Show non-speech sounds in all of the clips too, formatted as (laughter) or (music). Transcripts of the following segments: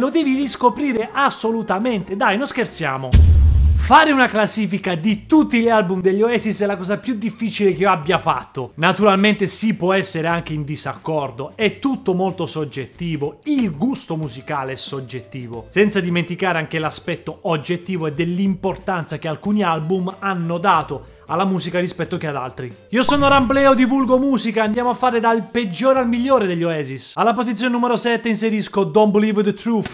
Lo devi riscoprire assolutamente, dai, non scherziamo. Fare una classifica di tutti gli album degli Oasis è la cosa più difficile che io abbia fatto. Naturalmente si può essere anche in disaccordo, è tutto molto soggettivo, il gusto musicale è soggettivo, senza dimenticare anche l'aspetto oggettivo e dell'importanza che alcuni album hanno dato alla musica rispetto che ad altri. Io sono Rambleo di Vulgo Musica, andiamo a fare dal peggiore al migliore degli Oasis. Alla posizione numero 7 inserisco Don't Believe the Truth.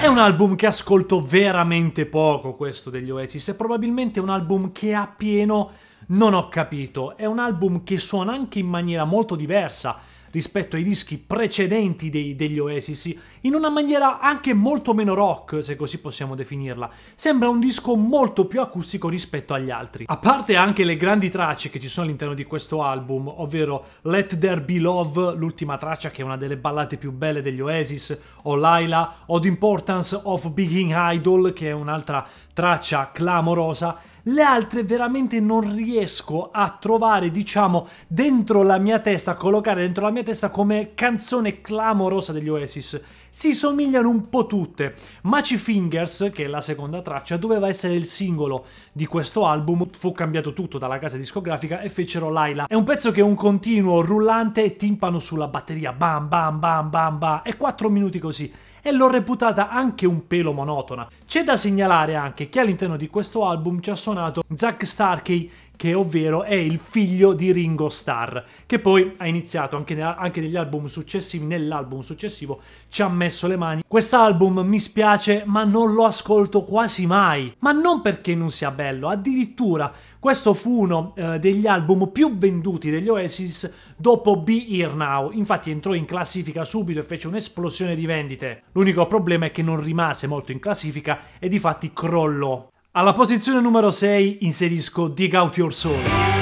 È un album che ascolto veramente poco questo degli Oasis, è probabilmente un album che a pieno non ho capito, è un album che suona anche in maniera molto diversa rispetto ai dischi precedenti dei, degli Oasis, in una maniera anche molto meno rock, se così possiamo definirla. Sembra un disco molto più acustico rispetto agli altri. A parte anche le grandi tracce che ci sono all'interno di questo album, ovvero Let There Be Love, l'ultima traccia che è una delle ballate più belle degli Oasis, o Laila, o The Importance of Being Idol, che è un'altra traccia clamorosa, le altre veramente non riesco a trovare, diciamo, dentro la mia testa, a collocare dentro la mia testa come canzone clamorosa degli Oasis si somigliano un po' tutte. Maci Fingers, che è la seconda traccia, doveva essere il singolo di questo album, fu cambiato tutto dalla casa discografica e fecero Laila. È un pezzo che è un continuo rullante timpano sulla batteria, bam bam bam bam bam, e 4 minuti così e l'ho reputata anche un pelo monotona. C'è da segnalare anche che all'interno di questo album ci ha suonato Zack Starkey che ovvero è il figlio di Ringo Starr, che poi ha iniziato anche, ne- anche negli album successivi, nell'album successivo ci ha messo le mani. Quest'album mi spiace, ma non lo ascolto quasi mai, ma non perché non sia bello, addirittura questo fu uno eh, degli album più venduti degli Oasis dopo Be Here Now, infatti entrò in classifica subito e fece un'esplosione di vendite. L'unico problema è che non rimase molto in classifica e di fatti crollò. Alla posizione numero 6 inserisco Dig Out Your Soul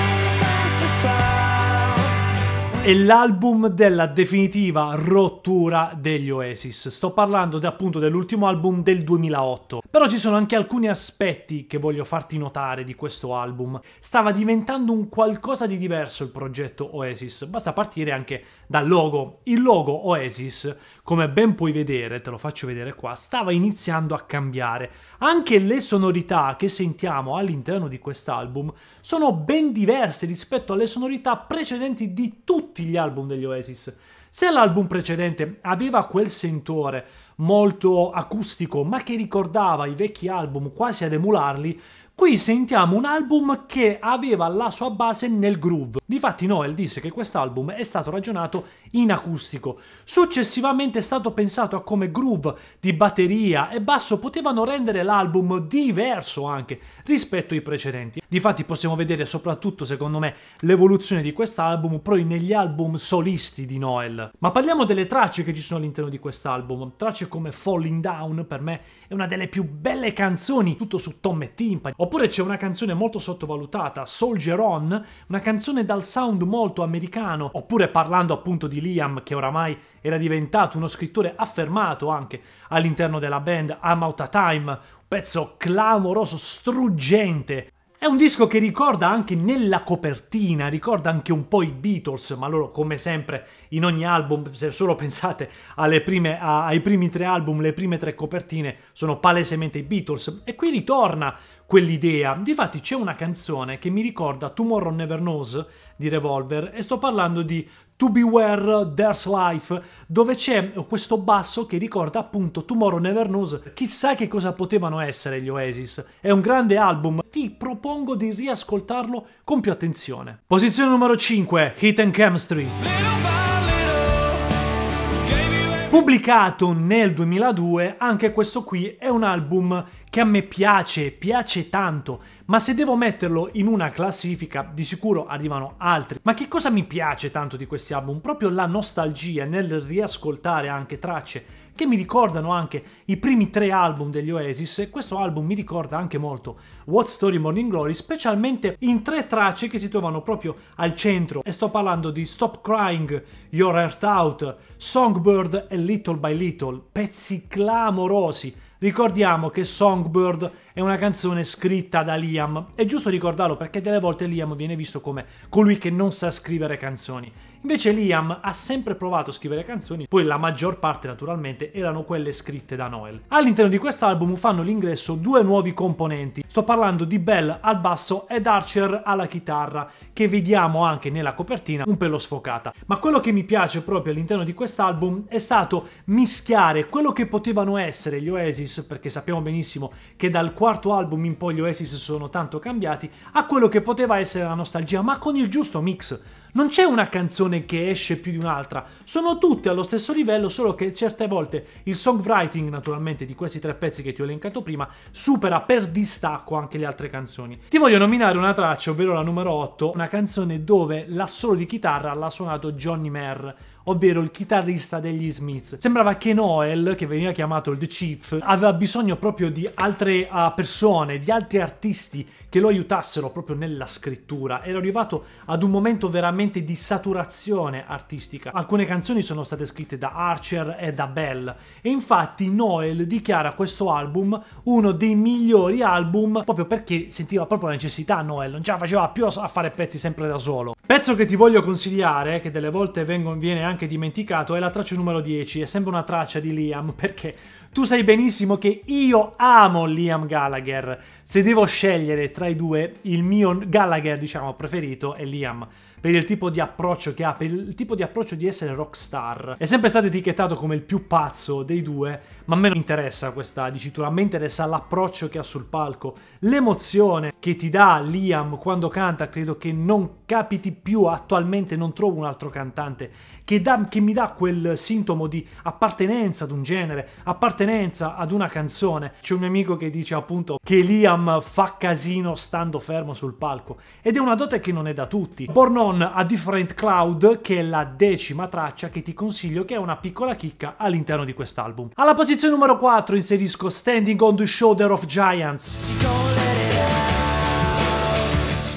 è l'album della definitiva rottura degli Oasis. Sto parlando appunto dell'ultimo album del 2008. Però ci sono anche alcuni aspetti che voglio farti notare di questo album. Stava diventando un qualcosa di diverso il progetto Oasis. Basta partire anche dal logo. Il logo Oasis, come ben puoi vedere, te lo faccio vedere qua, stava iniziando a cambiare. Anche le sonorità che sentiamo all'interno di quest'album sono ben diverse rispetto alle sonorità precedenti di tutti gli album degli Oasis. Se l'album precedente aveva quel sentore molto acustico, ma che ricordava i vecchi album quasi ad emularli, Qui sentiamo un album che aveva la sua base nel groove. Difatti Noel disse che quest'album è stato ragionato in acustico. Successivamente è stato pensato a come groove di batteria e basso potevano rendere l'album diverso anche rispetto ai precedenti. Difatti possiamo vedere soprattutto secondo me l'evoluzione di quest'album proprio negli album solisti di Noel. Ma parliamo delle tracce che ci sono all'interno di quest'album. Tracce come Falling Down per me è una delle più belle canzoni, tutto su Tom e Timpani. Oppure c'è una canzone molto sottovalutata, Soldier On, una canzone dal sound molto americano, oppure parlando appunto di Liam che oramai era diventato uno scrittore affermato anche all'interno della band I'm Out of Time, un pezzo clamoroso, struggente. È un disco che ricorda anche nella copertina, ricorda anche un po' i Beatles, ma loro come sempre in ogni album, se solo pensate prime, ai primi tre album, le prime tre copertine sono palesemente i Beatles. E qui ritorna quell'idea. Difatti c'è una canzone che mi ricorda Tomorrow Never Knows di Revolver e sto parlando di To Beware There's Life dove c'è questo basso che ricorda appunto Tomorrow Never Knows. Chissà che cosa potevano essere gli Oasis. È un grande album. Ti propongo di riascoltarlo con più attenzione. Posizione numero 5, Hit and Chemistry. Pubblicato nel 2002, anche questo qui è un album che a me piace, piace tanto ma se devo metterlo in una classifica di sicuro arrivano altri. Ma che cosa mi piace tanto di questi album? Proprio la nostalgia nel riascoltare anche tracce che mi ricordano anche i primi tre album degli Oasis e questo album mi ricorda anche molto What Story Morning Glory, specialmente in tre tracce che si trovano proprio al centro e sto parlando di Stop Crying, Your Heart Out, Songbird e Little by Little, pezzi clamorosi. Ricordiamo che Songbird è una canzone scritta da Liam. È giusto ricordarlo perché delle volte Liam viene visto come colui che non sa scrivere canzoni. Invece Liam ha sempre provato a scrivere canzoni, poi la maggior parte naturalmente erano quelle scritte da Noel. All'interno di quest'album fanno l'ingresso due nuovi componenti. Sto parlando di Bell al basso ed Archer alla chitarra, che vediamo anche nella copertina un pelo sfocata. Ma quello che mi piace proprio all'interno di quest'album è stato mischiare quello che potevano essere gli Oasis, perché sappiamo benissimo che dal 4 quarto album in poi gli Oasis sono tanto cambiati, a quello che poteva essere la nostalgia, ma con il giusto mix. Non c'è una canzone che esce più di un'altra, sono tutte allo stesso livello, solo che certe volte il songwriting, naturalmente, di questi tre pezzi che ti ho elencato prima, supera per distacco anche le altre canzoni. Ti voglio nominare una traccia, ovvero la numero 8, una canzone dove l'assolo di chitarra l'ha suonato Johnny Merr, ovvero il chitarrista degli Smiths. Sembrava che Noel, che veniva chiamato il The Chief, aveva bisogno proprio di altre uh, persone, di altri artisti che lo aiutassero proprio nella scrittura. Era arrivato ad un momento veramente di saturazione artistica. Alcune canzoni sono state scritte da Archer e da Bell e infatti Noel dichiara questo album uno dei migliori album proprio perché sentiva proprio la necessità Noel, non ce la faceva più a fare pezzi sempre da solo. Pezzo che ti voglio consigliare, che delle volte vengo, viene anche dimenticato, è la traccia numero 10, è sempre una traccia di Liam, (laughs) perché tu sai benissimo che io amo Liam Gallagher. Se devo scegliere tra i due, il mio Gallagher, diciamo, preferito è Liam, per il tipo di approccio che ha, per il tipo di approccio di essere rockstar. È sempre stato etichettato come il più pazzo dei due, ma a me non interessa questa dicitura, a me interessa l'approccio che ha sul palco, l'emozione che ti dà Liam quando canta, credo che non capiti più attualmente non trovo un altro cantante che, da, che, mi dà quel sintomo di appartenenza ad un genere, appartenenza ad una canzone. C'è un mio amico che dice appunto che Liam fa casino stando fermo sul palco ed è una dote che non è da tutti. Born On a Different Cloud che è la decima traccia che ti consiglio che è una piccola chicca all'interno di quest'album. Alla posizione numero 4 inserisco Standing on the Shoulder of Giants.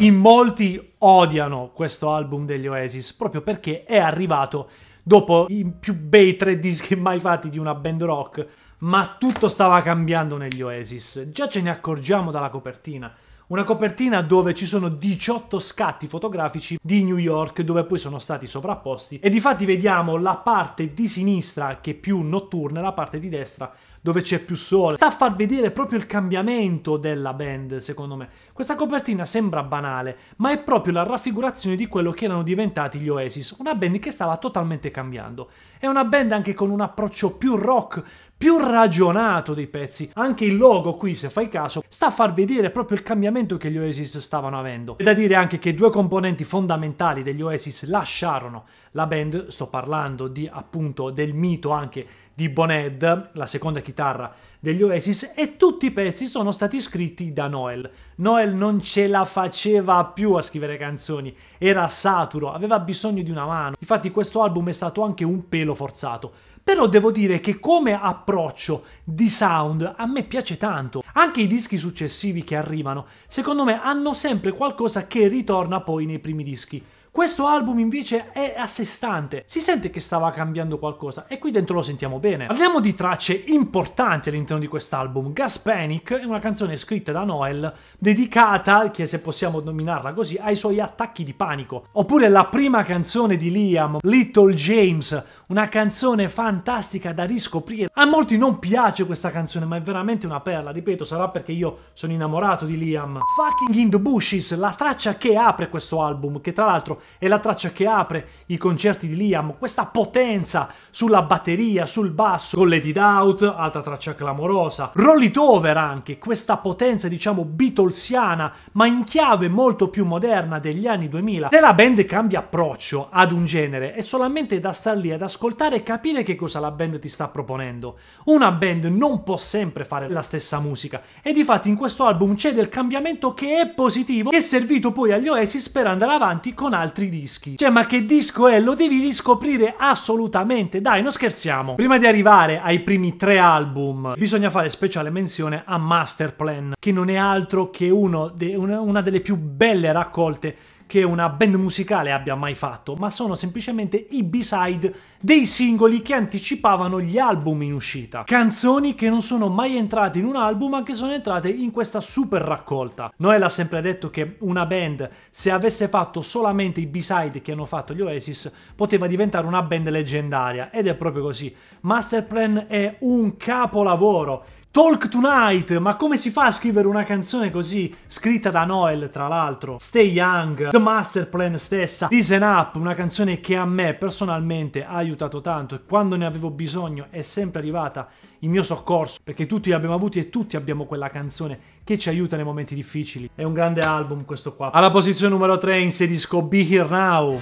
In molti odiano questo album degli Oasis proprio perché è arrivato dopo i più bei tre dischi mai fatti di una band rock, ma tutto stava cambiando negli Oasis. Già ce ne accorgiamo dalla copertina. Una copertina dove ci sono 18 scatti fotografici di New York dove poi sono stati sovrapposti e di fatti vediamo la parte di sinistra che è più notturna e la parte di destra dove c'è più sole. Sta a far vedere proprio il cambiamento della band, secondo me. Questa copertina sembra banale, ma è proprio la raffigurazione di quello che erano diventati gli Oasis, una band che stava totalmente cambiando. È una band anche con un approccio più rock, più ragionato dei pezzi. Anche il logo qui, se fai caso, sta a far vedere proprio il cambiamento che gli Oasis stavano avendo. È da dire anche che due componenti fondamentali degli Oasis lasciarono la band, sto parlando di appunto del mito anche di Boned, la seconda chitarra degli Oasis, e tutti i pezzi sono stati scritti da Noel. Noel non ce la faceva più a scrivere canzoni, era saturo, aveva bisogno di una mano. Infatti questo album è stato anche un pelo forzato. Però devo dire che come approccio di sound a me piace tanto. Anche i dischi successivi che arrivano, secondo me, hanno sempre qualcosa che ritorna poi nei primi dischi. Questo album invece è a sé stante, si sente che stava cambiando qualcosa e qui dentro lo sentiamo bene. Parliamo di tracce importanti all'interno di quest'album. Gas Panic è una canzone scritta da Noel dedicata, che se possiamo nominarla così, ai suoi attacchi di panico. Oppure la prima canzone di Liam, Little James, una canzone fantastica da riscoprire. A molti non piace questa canzone, ma è veramente una perla, ripeto, sarà perché io sono innamorato di Liam. Fucking in the Bushes, la traccia che apre questo album, che tra l'altro è la traccia che apre i concerti di Liam, questa potenza sulla batteria, sul basso, con Lady Doubt, altra traccia clamorosa, Roll It Over anche, questa potenza diciamo beatlesiana, ma in chiave molto più moderna degli anni 2000. Se la band cambia approccio ad un genere, è solamente da star lì ad ascoltare e capire che cosa la band ti sta proponendo. Una band non può sempre fare la stessa musica, e di fatto in questo album c'è del cambiamento che è positivo, che è servito poi agli Oasis per andare avanti con altri altri dischi. Cioè, ma che disco è? Lo devi riscoprire assolutamente. Dai, non scherziamo. Prima di arrivare ai primi tre album, bisogna fare speciale menzione a Masterplan, che non è altro che de una delle più belle raccolte che una band musicale abbia mai fatto, ma sono semplicemente i B-side dei singoli che anticipavano gli album in uscita. Canzoni che non sono mai entrate in un album, ma che sono entrate in questa super raccolta. Noel ha sempre detto che una band, se avesse fatto solamente i B-side che hanno fatto gli Oasis, poteva diventare una band leggendaria, ed è proprio così. Masterplan è un capolavoro Talk Tonight, ma come si fa a scrivere una canzone così? Scritta da Noel, tra l'altro. Stay Young, The Master Plan stessa, Listen Up, una canzone che a me personalmente ha aiutato tanto e quando ne avevo bisogno è sempre arrivata in mio soccorso, perché tutti li abbiamo avuti e tutti abbiamo quella canzone che ci aiuta nei momenti difficili. È un grande album questo qua. Alla posizione numero 3 inserisco Be Here Now.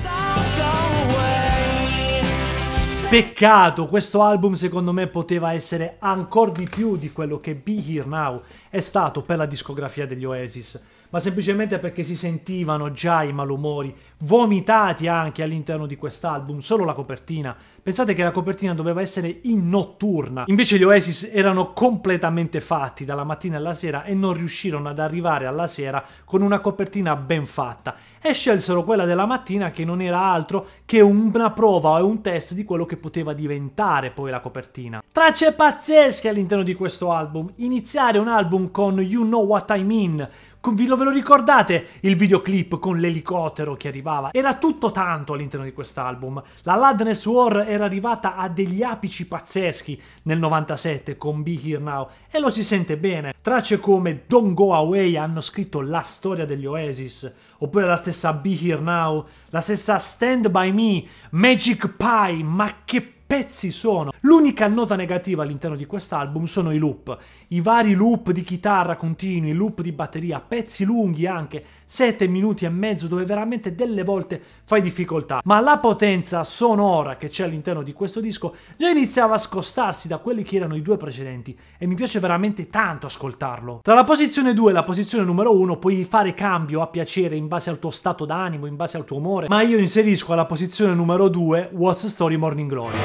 Peccato, questo album secondo me poteva essere ancora di più di quello che Be Here Now è stato per la discografia degli Oasis ma semplicemente perché si sentivano già i malumori, vomitati anche all'interno di quest'album, solo la copertina. Pensate che la copertina doveva essere in notturna, invece gli Oasis erano completamente fatti dalla mattina alla sera e non riuscirono ad arrivare alla sera con una copertina ben fatta e scelsero quella della mattina che non era altro che una prova o un test di quello che poteva diventare poi la copertina. Tracce pazzesche all'interno di questo album, iniziare un album con You Know What I Mean, vi lo, ve lo ricordate il videoclip con l'elicottero che arrivava? Era tutto tanto all'interno di quest'album. La Ladness War era arrivata a degli apici pazzeschi nel 97 con Be Here Now e lo si sente bene. Tracce come Don't Go Away hanno scritto la storia degli Oasis, oppure la stessa Be Here Now, la stessa Stand By Me, Magic Pie, ma che pezzi sono. L'unica nota negativa all'interno di quest'album sono i loop, i vari loop di chitarra continui, loop di batteria, pezzi lunghi anche, 7 minuti e mezzo dove veramente delle volte fai difficoltà, ma la potenza sonora che c'è all'interno di questo disco già iniziava a scostarsi da quelli che erano i due precedenti e mi piace veramente tanto ascoltarlo. Tra la posizione 2 e la posizione numero 1 puoi fare cambio a piacere in base al tuo stato d'animo, in base al tuo umore, ma io inserisco alla posizione numero 2 What's the Story Morning Glory.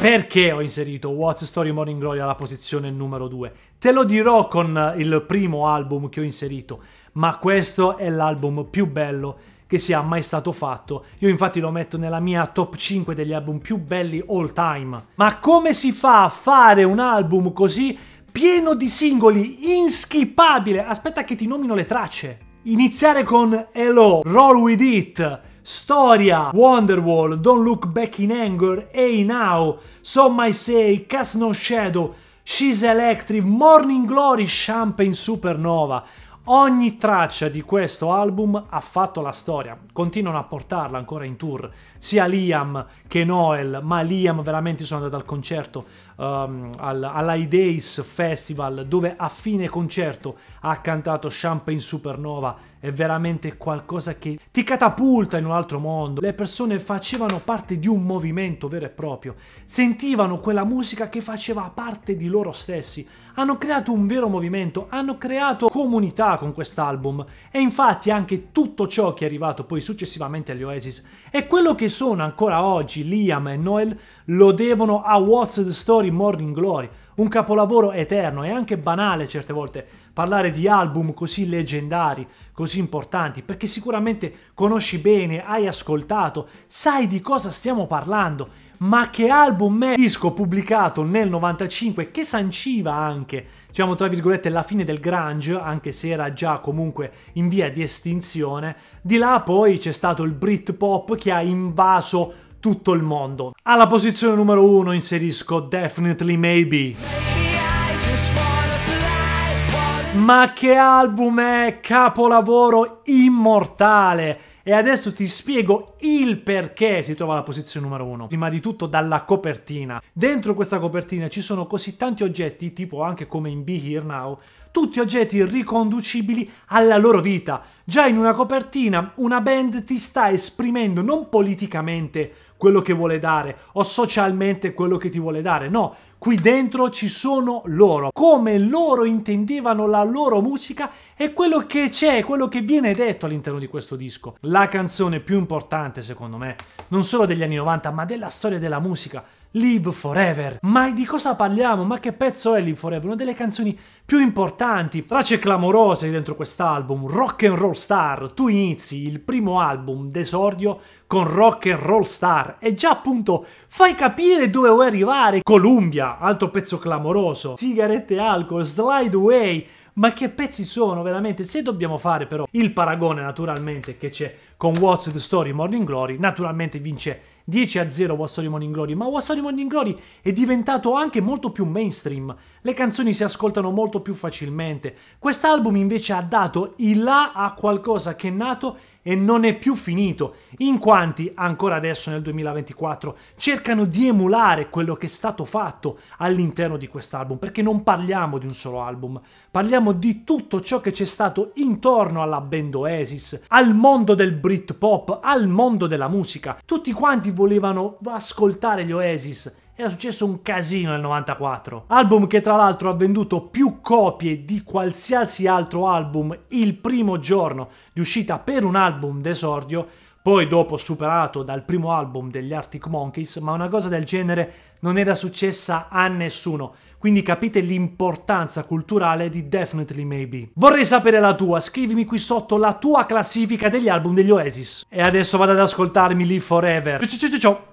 Perché ho inserito What's Story Morning Glory alla posizione numero 2? Te lo dirò con il primo album che ho inserito, ma questo è l'album più bello che sia mai stato fatto. Io infatti lo metto nella mia top 5 degli album più belli all time. Ma come si fa a fare un album così pieno di singoli, inskippabile? Aspetta che ti nomino le tracce. Iniziare con Hello, Roll With It, Storia, Wonderwall, Don't Look Back in Anger, Hey Now, So My Say, Cast No Shadow, She's Electric, Morning Glory, Champagne Supernova. Ogni traccia di questo album ha fatto la storia, continuano a portarla ancora in tour, sia Liam che Noel, ma Liam veramente sono andato al concerto um, al, all'Idays Festival dove a fine concerto ha cantato Champagne Supernova è veramente qualcosa che ti catapulta in un altro mondo. Le persone facevano parte di un movimento vero e proprio, sentivano quella musica che faceva parte di loro stessi, hanno creato un vero movimento, hanno creato comunità con quest'album e infatti anche tutto ciò che è arrivato poi successivamente agli Oasis e quello che sono ancora oggi Liam e Noel lo devono a What's the Story poi Morning Glory, un capolavoro eterno è anche banale certe volte parlare di album così leggendari, così importanti, perché sicuramente conosci bene, hai ascoltato, sai di cosa stiamo parlando. Ma che album è? Disco pubblicato nel 95 che sanciva anche, diciamo tra virgolette, la fine del grunge, anche se era già comunque in via di estinzione. Di là poi c'è stato il Britpop che ha invaso tutto il mondo. Alla posizione numero 1 inserisco Definitely Maybe. Ma che album è, capolavoro immortale! E adesso ti spiego il perché si trova alla posizione numero uno. Prima di tutto dalla copertina. Dentro questa copertina ci sono così tanti oggetti, tipo anche come in Be Here Now, tutti oggetti riconducibili alla loro vita. Già in una copertina una band ti sta esprimendo non politicamente quello che vuole dare o socialmente quello che ti vuole dare. No, qui dentro ci sono loro, come loro intendevano la loro musica e quello che c'è, quello che viene detto all'interno di questo disco. La canzone più importante secondo me, non solo degli anni 90 ma della storia della musica, Live Forever. Ma di cosa parliamo? Ma che pezzo è Live Forever? Una delle canzoni più importanti, tracce clamorose dentro quest'album, Rock and Roll Star. Tu inizi il primo album d'esordio con Rock and Roll Star e già appunto fai capire dove vuoi arrivare. Columbia, altro pezzo clamoroso, Sigarette e Alcol, Slide Away, ma che pezzi sono veramente? Se dobbiamo fare però il paragone naturalmente che c'è con What's the Story Morning Glory, naturalmente vince 10 a 0 Wassori Morning Glory, ma Wassori Morning Glory è diventato anche molto più mainstream, le canzoni si ascoltano molto più facilmente. Quest'album invece ha dato il là a qualcosa che è nato e non è più finito, in quanti ancora adesso nel 2024 cercano di emulare quello che è stato fatto all'interno di quest'album, perché non parliamo di un solo album, parliamo di tutto ciò che c'è stato intorno alla band Oasis, al mondo del Britpop, al mondo della musica. Tutti quanti volevano ascoltare gli Oasis era successo un casino nel 94. Album che tra l'altro ha venduto più copie di qualsiasi altro album il primo giorno di uscita per un album d'esordio, poi dopo superato dal primo album degli Arctic Monkeys, ma una cosa del genere non era successa a nessuno. Quindi capite l'importanza culturale di Definitely Maybe. Vorrei sapere la tua, scrivimi qui sotto la tua classifica degli album degli Oasis. E adesso vado ad ascoltarmi lì Forever. Ciao ciao ciao ciao!